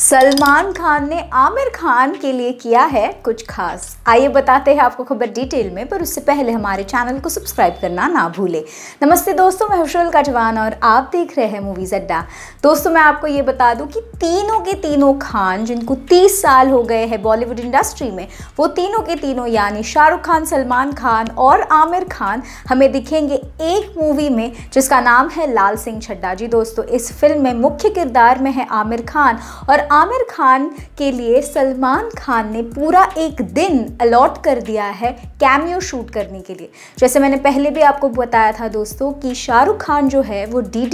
सलमान खान ने आमिर खान के लिए किया है कुछ खास आइए बताते हैं आपको खबर डिटेल में पर उससे पहले हमारे चैनल को सब्सक्राइब करना ना भूलें नमस्ते दोस्तों मैं का काटवान और आप देख रहे हैं मूवीज़ अड्डा दोस्तों मैं आपको ये बता दूं कि तीनों के तीनों खान जिनको 30 साल हो गए हैं बॉलीवुड इंडस्ट्री में वो तीनों के तीनों यानी शाहरुख खान सलमान खान और आमिर खान हमें दिखेंगे एक मूवी में जिसका नाम है लाल सिंह छड्डा जी दोस्तों इस फिल्म में मुख्य किरदार में है आमिर खान और आमिर खान के लिए सलमान खान ने पूरा एक दिन अलॉट कर दिया है कैमियो शूट करने के लिए जैसे मैंने पहले भी आपको बताया था दोस्तों कि शाहरुख खान जो है वो डी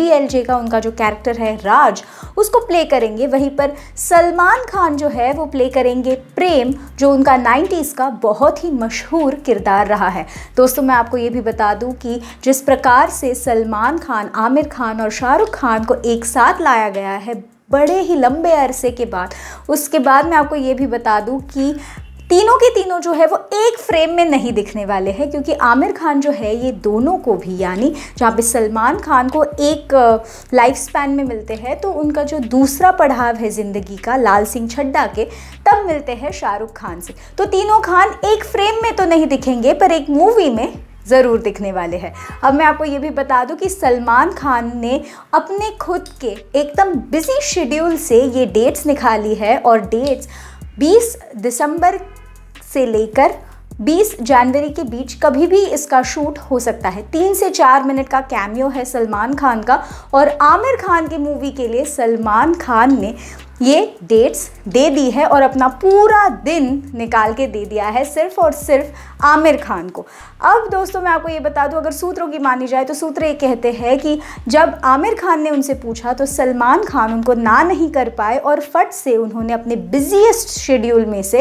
का उनका जो कैरेक्टर है राज उसको प्ले करेंगे वहीं पर सलमान खान जो है वो प्ले करेंगे प्रेम जो उनका नाइन्टीज़ का बहुत ही मशहूर किरदार रहा है दोस्तों मैं आपको ये भी बता दूँ कि जिस प्रकार से सलमान खान आमिर खान और शाहरुख खान को एक साथ लाया गया है बड़े ही लंबे अरसे के बाद उसके बाद मैं आपको ये भी बता दूँ कि तीनों के तीनों जो है वो एक फ्रेम में नहीं दिखने वाले हैं क्योंकि आमिर खान जो है ये दोनों को भी यानी जहाँ पे सलमान खान को एक लाइफ स्पैन में मिलते हैं तो उनका जो दूसरा पढ़ाव है ज़िंदगी का लाल सिंह छड्डा के तब मिलते हैं शाहरुख खान से तो तीनों खान एक फ्रेम में तो नहीं दिखेंगे पर एक मूवी में ज़रूर दिखने वाले हैं अब मैं आपको ये भी बता दूं कि सलमान खान ने अपने खुद के एकदम बिजी शेड्यूल से ये डेट्स निकाली है और डेट्स 20 दिसंबर से लेकर 20 जनवरी के बीच कभी भी इसका शूट हो सकता है तीन से चार मिनट का कैमियो है सलमान खान का और आमिर खान की मूवी के लिए सलमान खान ने ये डेट्स दे दी है और अपना पूरा दिन निकाल के दे दिया है सिर्फ और सिर्फ आमिर खान को अब दोस्तों मैं आपको ये बता दूं अगर सूत्रों की मानी जाए तो सूत्र ये कहते हैं कि जब आमिर खान ने उनसे पूछा तो सलमान खान उनको ना नहीं कर पाए और फट से उन्होंने अपने बिजीएस्ट शेड्यूल में से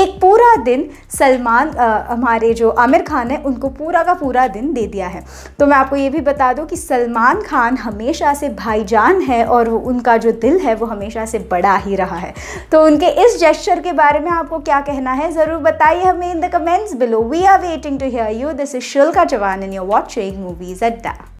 एक पूरा दिन सलमान हमारे जो आमिर खान है उनको पूरा का पूरा दिन दे दिया है तो मैं आपको ये भी बता दूँ कि सलमान खान हमेशा से भाईजान है और उनका जो दिल है वो हमेशा से पड़ा ही रहा है तो उनके इस जेस्चर के बारे में आपको क्या कहना है ज़रूर बताइए हमें in the comments below we are waiting to hear you this is Shilka Jawan and you're watching movies अड्डा